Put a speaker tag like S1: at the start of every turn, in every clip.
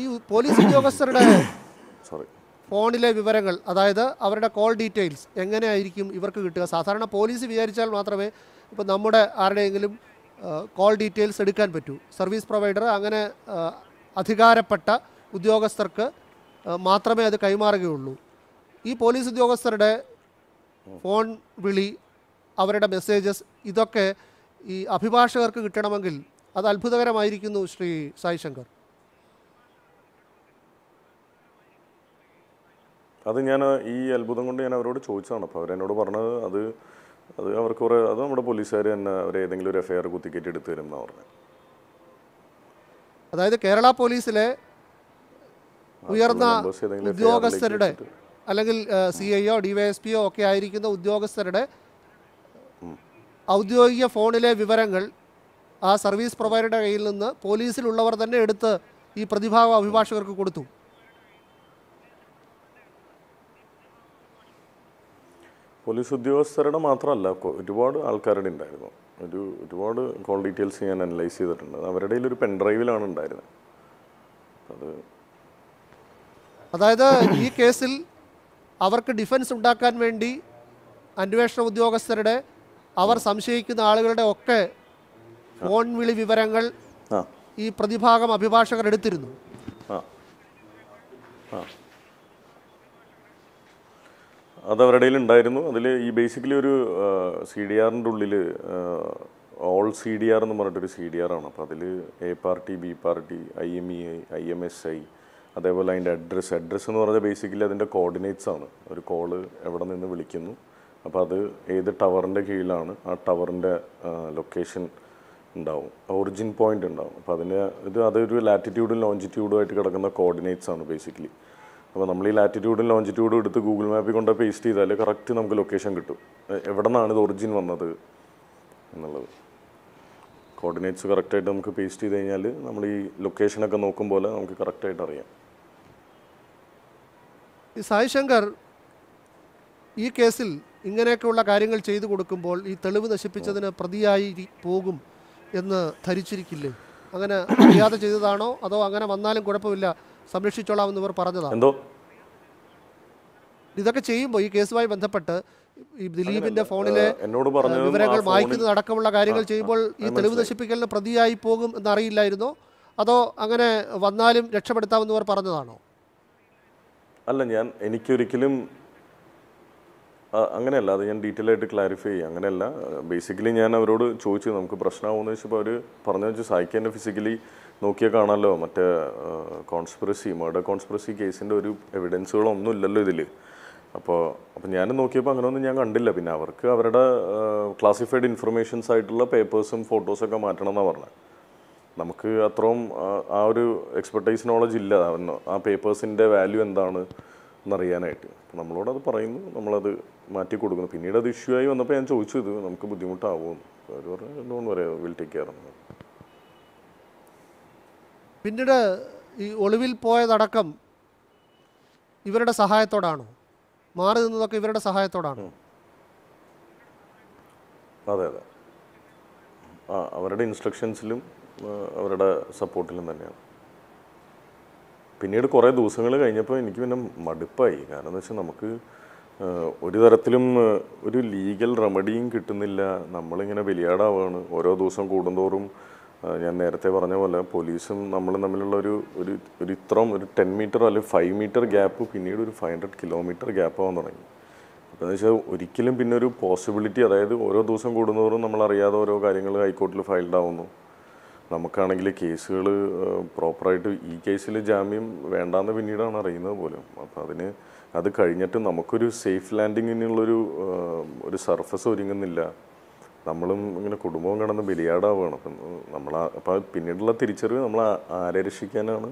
S1: ഈ പോലീസ് ഉദ്യോഗസ്ഥരുടെ ഫോണിലെ വിവരങ്ങൾ അതായത് അവരുടെ കോൾ ഡീറ്റെയിൽസ് എങ്ങനെയായിരിക്കും ഇവർക്ക് കിട്ടുക സാധാരണ പോലീസ് വിചാരിച്ചാൽ മാത്രമേ ഇപ്പോൾ നമ്മുടെ ആരുടെയെങ്കിലും കോൾ ഡീറ്റെയിൽസ് എടുക്കാൻ പറ്റൂ സർവീസ് പ്രൊവൈഡർ അങ്ങനെ അധികാരപ്പെട്ട ഉദ്യോഗസ്ഥർക്ക് മാത്രമേ അത് കൈമാറുകയുള്ളൂ ഈ പോലീസ് ഉദ്യോഗസ്ഥരുടെ ഫോൺ വിളി അവരുടെ മെസ്സേജസ് ഇതൊക്കെ ഈ അഭിഭാഷകർക്ക് കിട്ടണമെങ്കിൽ അത് അത്ഭുതകരമായിരിക്കുന്നു ശ്രീ സായിശങ്കർ
S2: അത് ഞാൻ ഈ അത്ഭുതം കൊണ്ട് ഞാൻ അവരോട് ചോദിച്ചതാണ് അപ്പോൾ അവരെന്നോട് പറഞ്ഞത് അത് അത് അവർക്ക് കുറേ അത് നമ്മുടെ പോലീസുകാർ തന്നെ അവർ ഏതെങ്കിലും ഒരു എഫ്ഐആർ കുത്തിക്കേറ്റ് എടുത്തു തരും എന്നാണ് പറഞ്ഞത്
S1: അതായത് കേരള പോലീസിലെ
S2: ഉയർന്ന ഉദ്യോഗസ്ഥരുടെ
S1: അല്ലെങ്കിൽ സി ഐയോ ഡിവൈഎസ്പിയോ ഒക്കെ ആയിരിക്കുന്ന ഉദ്യോഗസ്ഥരുടെ ഔദ്യോഗിക ഫോണിലെ വിവരങ്ങൾ ആ സർവീസ് പ്രൊവൈഡറുടെ കയ്യിൽ നിന്ന് പോലീസിലുള്ളവർ തന്നെ എടുത്ത് ഈ പ്രതിഭാവ അഭിഭാഷകർക്ക് കൊടുത്തു
S2: പോലീസ് ഉദ്യോഗസ്ഥരുടെ മാത്രമല്ല ഒരുപാട് ആൾക്കാരുടെ ഉണ്ടായിരുന്നു ഒരു ഒരുപാട് കോൾ ഡീറ്റെയിൽസ് ഞാൻ അനലൈസ് ചെയ്തിട്ടുണ്ട് അവരുടെ ഒരു പെൻഡ്രൈവിലാണ് ഉണ്ടായിരുന്നത് അത്
S1: അതായത് ഈ കേസിൽ അവർക്ക് ഡിഫൻസ് ഉണ്ടാക്കാൻ വേണ്ടി അന്വേഷണ ഉദ്യോഗസ്ഥരുടെ അവർ സംശയിക്കുന്ന ആളുകളുടെ ഒക്കെ ഫോൺ വിളി വിവരങ്ങൾ ഈ പ്രതിഭാഗം അഭിഭാഷകർ എടുത്തിരുന്നു
S2: ആ ആ അത് അവരുടെ ഉണ്ടായിരുന്നു അതിൽ ഈ ബേസിക്കലി ഒരു സി ഡി ആറിൻ്റെ ഉള്ളിൽ ഓൾ സി ഡി ആർ എന്ന് പറഞ്ഞിട്ടൊരു സി ഡി ആർ ആണ് അപ്പോൾ അതിൽ A party B party I M E I I M S I അതേപോലെ അതിൻ്റെ അഡ്രസ്സ് അഡ്രസ്സ് എന്ന് പറഞ്ഞാൽ ബേസിക്കലി അതിൻ്റെ കോർഡിനേറ്റ്സ് ആണ് ഒരു കോള് എവിടെ നിന്ന് വിളിക്കുന്നു അപ്പോൾ അത് ഏത് ടവറിൻ്റെ കീഴിലാണ് ആ ടവറിൻ്റെ ലൊക്കേഷൻ ഉണ്ടാവും ഒറിജിൻ പോയിൻ്റ് ഉണ്ടാവും അപ്പോൾ അതിന് ഇത് അതൊരു ലാറ്റിറ്റ്യൂഡും ലോഞ്ചിറ്റ്യൂഡും ആയിട്ട് കിടക്കുന്ന കോർഡിനേറ്റ്സ് ആണ് ബേസിക്കലി അപ്പോൾ നമ്മൾ ഈ ലാറ്റിറ്റ്യൂഡും ലോഞ്ചിറ്റ്യൂഡും എടുത്ത് ഗൂഗിൾ മാപ്പിൽ കൊണ്ട് പേസ്റ്റ് ചെയ്താൽ കറക്റ്റ് നമുക്ക് ലൊക്കേഷൻ കിട്ടും എവിടെ നിന്നാണ് ഇത് ഒറിജിൻ വന്നത് എന്നുള്ളത് കോർഡിനേറ്റ്സ് കറക്റ്റായിട്ട് നമുക്ക് പേസ്റ്റ് ചെയ്ത് കഴിഞ്ഞാൽ നമ്മൾ ഈ ലൊക്കേഷനൊക്കെ നോക്കും പോലെ നമുക്ക് കറക്റ്റായിട്ട് അറിയാം
S1: ഈ സായി ശങ്കർ ഈ കേസിൽ ഇങ്ങനെയൊക്കെയുള്ള കാര്യങ്ങൾ ചെയ്തു കൊടുക്കുമ്പോൾ ഈ തെളിവ് നശിപ്പിച്ചതിന് പ്രതിയായി പോകും എന്ന് ധരിച്ചിരിക്കില്ലേ അങ്ങനെ അറിയാതെ ചെയ്തതാണോ അതോ അങ്ങനെ വന്നാലും കുഴപ്പമില്ല സംരക്ഷിച്ചോളാം എന്നിവർ പറഞ്ഞതാണ് എന്തോ ഇതൊക്കെ ചെയ്യുമ്പോൾ ഈ കേസുമായി ബന്ധപ്പെട്ട് ഈ ദിലീപിന്റെ ഫോണിലെ വിവരങ്ങൾ വായിക്കുന്നത് അടക്കമുള്ള കാര്യങ്ങൾ ചെയ്യുമ്പോൾ ഈ തെളിവ് നശിപ്പിക്കലിന് പ്രതിയായി പോകും എന്നറിയില്ലായിരുന്നോ അതോ അങ്ങനെ വന്നാലും രക്ഷപ്പെടുത്താമെന്നവർ പറഞ്ഞതാണോ
S2: അല്ല ഞാൻ എനിക്കൊരിക്കലും അങ്ങനെയല്ല അത് ഞാൻ ഡീറ്റെയിൽ ആയിട്ട് ക്ലാരിഫൈ ചെയ്യാം അങ്ങനെയല്ല ബേസിക്കലി ഞാൻ അവരോട് ചോദിച്ചു നമുക്ക് പ്രശ്നമാകുമെന്ന് വെച്ചപ്പോൾ അവർ പറഞ്ഞു വെച്ചാൽ സായിക്ക് തന്നെ ഫിസിക്കലി നോക്കിയാൽ കാണാമല്ലോ മറ്റേ കോൺസ്പിറസി മർഡർ കോൺസ്പിറസി കേസിൻ്റെ ഒരു എവിഡൻസുകളൊന്നും ഇല്ലല്ലോ ഇതിൽ അപ്പോൾ അപ്പോൾ ഞാൻ നോക്കിയപ്പോൾ അങ്ങനെയൊന്നും ഞാൻ കണ്ടില്ല പിന്നെ അവർക്ക് അവരുടെ ക്ലാസിഫൈഡ് ഇൻഫർമേഷൻസ് ആയിട്ടുള്ള പേപ്പേഴ്സും ഫോട്ടോസൊക്കെ മാറ്റണം എന്നാണ് പറഞ്ഞത് നമുക്ക് അത്രയും ആ ഒരു എക്സ്പെർട്ടൈസ് നോളജ് ഇല്ല ആ പേപ്പേഴ്സിൻ്റെ വാല്യൂ എന്താണ് എന്നറിയാനായിട്ട് അപ്പോൾ നമ്മളോടത് പറയുന്നു നമ്മളത് മാറ്റി കൊടുക്കുന്നു പിന്നീട് അത് ഇഷ്യൂ ആയി വന്നപ്പോൾ ഞാൻ ചോദിച്ചു ഇത് നമുക്ക് ബുദ്ധിമുട്ടാവും അവർ പറഞ്ഞു ലോൺ വരെ വിൽ ടേക്ക് കെയർ
S1: പിന്നീട് ഈ ഒളിവിൽ പോയതടക്കം ഇവരുടെ സഹായത്തോടാണോ മാറി നിന്നതൊക്കെ ഇവരുടെ സഹായത്തോടാണോ
S2: അതെ അതെ ആ അവരുടെ ഇൻസ്ട്രക്ഷൻസിലും അവരുടെ സപ്പോർട്ടിലും തന്നെയാണ് പിന്നീട് കുറേ ദിവസങ്ങൾ കഴിഞ്ഞപ്പോൾ എനിക്ക് പിന്നെ മടുപ്പായി കാരണം എന്ന് വെച്ചാൽ നമുക്ക് ഒരു തരത്തിലും ഒരു ലീഗൽ റെമഡിയും കിട്ടുന്നില്ല നമ്മളിങ്ങനെ ബലിയാടാവാണ് ഓരോ ദിവസം കൂടുന്തോറും ഞാൻ നേരത്തെ പറഞ്ഞ പോലെ പോലീസും നമ്മളും തമ്മിലുള്ള ഒരു ഒരു ഒരു ഇത്രയും ഒരു ടെൻ മീറ്റർ അല്ലെങ്കിൽ ഫൈവ് മീറ്റർ ഗ്യാപ്പ് പിന്നീട് ഒരു ഫൈവ് ഹൺഡ്രഡ് കിലോമീറ്റർ ഗ്യാപ്പ് ആവാൻ തുടങ്ങി അപ്പോൾ എന്ന് വെച്ചാൽ ഒരിക്കലും പിന്നെ ഒരു പോസിബിലിറ്റി അതായത് ഓരോ ദിവസം കൂടുന്നതോറും നമ്മൾ അറിയാതെ ഓരോ കാര്യങ്ങൾ ഹൈക്കോർട്ടിൽ ഫയൽഡ് ആവുന്നു നമുക്കാണെങ്കിൽ കേസുകൾ പ്രോപ്പറായിട്ട് ഈ കേസിൽ ജാമ്യം വേണ്ടാന്ന് പിന്നീടാണ് അറിയുന്നത് പോലും അപ്പം അതിന് അത് കഴിഞ്ഞിട്ട് നമുക്കൊരു സേഫ് ലാൻഡിങ്ങിനുള്ളൊരു ഒരു സർഫസ് ഒരുങ്ങുന്നില്ല നമ്മളും ഇങ്ങനെ കുടുംബവും കടന്ന് ബലിയാടാവുകയാണ് അപ്പം നമ്മൾ അപ്പം പിന്നീടുള്ള തിരിച്ചറിവ് നമ്മൾ ആരെ രക്ഷിക്കാനാണ്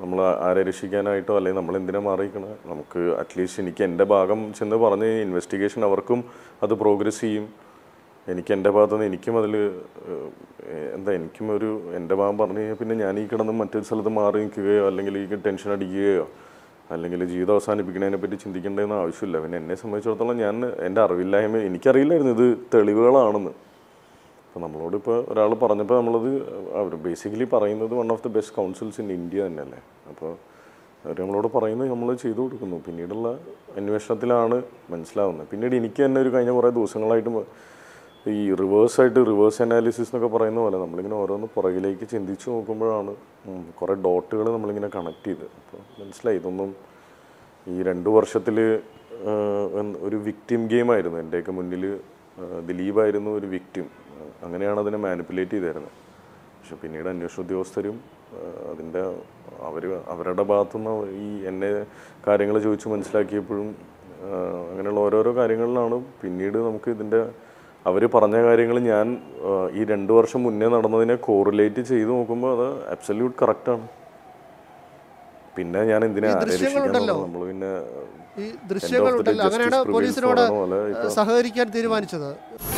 S2: നമ്മൾ ആരെ രക്ഷിക്കാനായിട്ടോ അല്ലെങ്കിൽ നമ്മൾ എന്തിനാ മാറിയിരിക്കണേ നമുക്ക് അറ്റ്ലീസ്റ്റ് എനിക്ക് എൻ്റെ ഭാഗം ചെന്ന് പറഞ്ഞ് ഇൻവെസ്റ്റിഗേഷൻ അവർക്കും അത് പ്രോഗ്രസ് ചെയ്യും എനിക്ക് എൻ്റെ ഭാഗത്തുനിന്ന് എനിക്കും അതിൽ എന്താ എനിക്കും ഒരു എൻ്റെ ഭാഗം പറഞ്ഞു കഴിഞ്ഞാൽ പിന്നെ ഞാൻ ഈ കിടന്ന് മറ്റൊരു സ്ഥലത്ത് മാറി നിൽക്കുകയോ അല്ലെങ്കിൽ ഈ ടെൻഷൻ അടിക്കുകയോ അല്ലെങ്കിൽ ജീവിതം അവസാനിപ്പിക്കുന്നതിനെ പറ്റി ചിന്തിക്കേണ്ടതെന്ന് ആവശ്യമില്ല പിന്നെ എന്നെ സംബന്ധിച്ചിടത്തോളം ഞാൻ എൻ്റെ അറിവില്ലായ്മ എനിക്കറിയില്ലായിരുന്നു ഇത് തെളിവുകളാണെന്ന് അപ്പോൾ നമ്മളോട് ഇപ്പോൾ ഒരാൾ പറഞ്ഞപ്പോൾ നമ്മളത് അവർ ബേസിക്കലി പറയുന്നത് one of the best councils in India തന്നെയല്ലേ അപ്പോൾ അവർ നമ്മളോട് പറയുന്നത് നമ്മൾ ചെയ്തു കൊടുക്കുന്നു പിന്നീടുള്ള അന്വേഷണത്തിലാണ് മനസ്സിലാവുന്നത് പിന്നീട് എനിക്ക് തന്നെ ഒരു കഴിഞ്ഞ കുറേ ദിവസങ്ങളായിട്ട് ഈ റിവേഴ്സായിട്ട് റിവേഴ്സ് അനാലിസിസ് എന്നൊക്കെ പറയുന്ന പോലെ നമ്മളിങ്ങനെ ഓരോന്ന് പുറകിലേക്ക് ചിന്തിച്ചു നോക്കുമ്പോഴാണ് കുറേ ഡോട്ടുകൾ നമ്മളിങ്ങനെ കണക്ട് ചെയ്ത് അപ്പോൾ മനസ്സിലായി ഇതൊന്നും ഈ രണ്ട് വർഷത്തിൽ ഒരു വിക്ടിം ആയിരുന്നു എൻ്റെയൊക്കെ മുന്നിൽ ദിലീപായിരുന്നു ഒരു വിക്ടിം അങ്ങനെയാണ് അതിനെ മാനിപ്പുലേറ്റ് ചെയ്തിരുന്നത് പക്ഷെ പിന്നീട് അന്വേഷണ ഉദ്യോഗസ്ഥരും അതിൻ്റെ അവർ അവരുടെ ഭാഗത്തുനിന്ന് ഈ എന്നെ കാര്യങ്ങൾ ചോദിച്ച് മനസ്സിലാക്കിയപ്പോഴും അങ്ങനെയുള്ള ഓരോരോ കാര്യങ്ങളിലാണ് പിന്നീട് നമുക്ക് ഇതിൻ്റെ അവർ പറഞ്ഞ കാര്യങ്ങൾ ഞാൻ ഈ രണ്ട് വർഷം മുന്നേ നടന്നതിനെ കോറിലേറ്റ് ചെയ്ത് നോക്കുമ്പോൾ അത് അബ്സല്യൂട്ട് ആണ് പിന്നെ ഞാൻ എന്തിനാ നമ്മൾ പിന്നെ ഈ പോലീസിനോട്
S1: സഹകരിക്കാൻ തീരുമാനിച്ചത്